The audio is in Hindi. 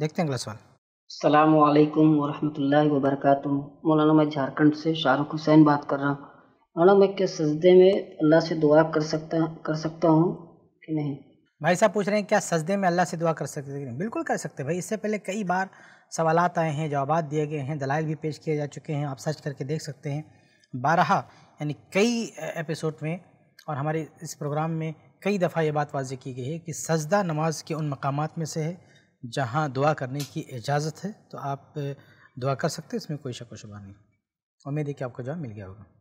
देखते हैं क्लास वन अल्लाम वरहमल वबरक मौलाना मैं झारखंड से शाहरुख हुसैन बात कर रहा हूँ मौलाना मैं क्या सजदे में अल्लाह से दुआ कर सकता कर सकता हूँ कि नहीं भाई साहब पूछ रहे हैं क्या सजदे में अल्लाह से दुआ कर सकते हैं बिल्कुल कर सकते भाई इससे पहले कई बार सवाल आए हैं जवाब दिए गए हैं दलाइल भी पेश किए जा चुके हैं आप सर्च करके देख सकते हैं बारह यानी कई एपिसोड में और हमारे इस प्रोग्राम में कई दफ़ा ये बात वाजी की गई है कि सजदा नमाज के उन मकाम में से है जहाँ दुआ करने की इजाज़त है तो आप दुआ कर सकते हैं इसमें कोई शक शुबा नहीं उम्मीद है कि आपको जवाब मिल गया होगा